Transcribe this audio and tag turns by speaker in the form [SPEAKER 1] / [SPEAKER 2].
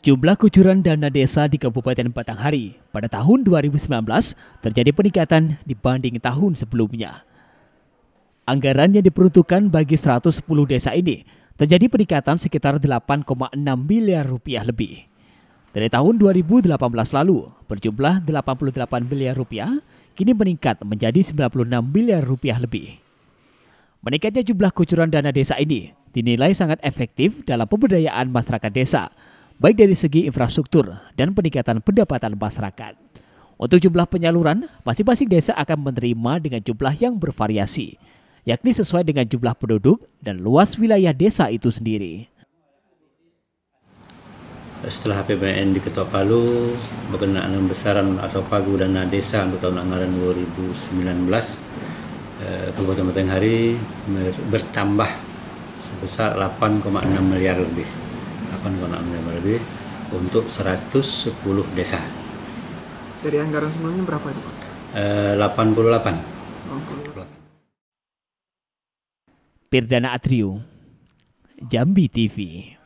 [SPEAKER 1] Jumlah kucuran dana desa di Kabupaten Batanghari pada tahun 2019 terjadi peningkatan dibanding tahun sebelumnya. Anggaran yang diperuntukkan bagi 110 desa ini terjadi peningkatan sekitar 8,6 miliar rupiah lebih. Dari tahun 2018 lalu berjumlah 88 miliar rupiah, kini meningkat menjadi 96 miliar rupiah lebih. Meningkatnya jumlah kucuran dana desa ini dinilai sangat efektif dalam pemberdayaan masyarakat desa baik dari segi infrastruktur dan peningkatan pendapatan masyarakat. Untuk jumlah penyaluran, masing-masing desa akan menerima dengan jumlah yang bervariasi, yakni sesuai dengan jumlah penduduk dan luas wilayah desa itu sendiri.
[SPEAKER 2] Setelah APBN di Ketua Palu berkenaan dengan besaran atau pagu dana desa untuk tahun anggaran 2019, eh, Kabupaten Batanghari bertambah sebesar 8,6 miliar lebih dilakukan pengelolaan lebih untuk 110 desa.
[SPEAKER 3] Dari anggaran sebelumnya berapa itu Pak?
[SPEAKER 2] Eh, 88.
[SPEAKER 3] 88.
[SPEAKER 1] Perdana Atriu, Jambi TV.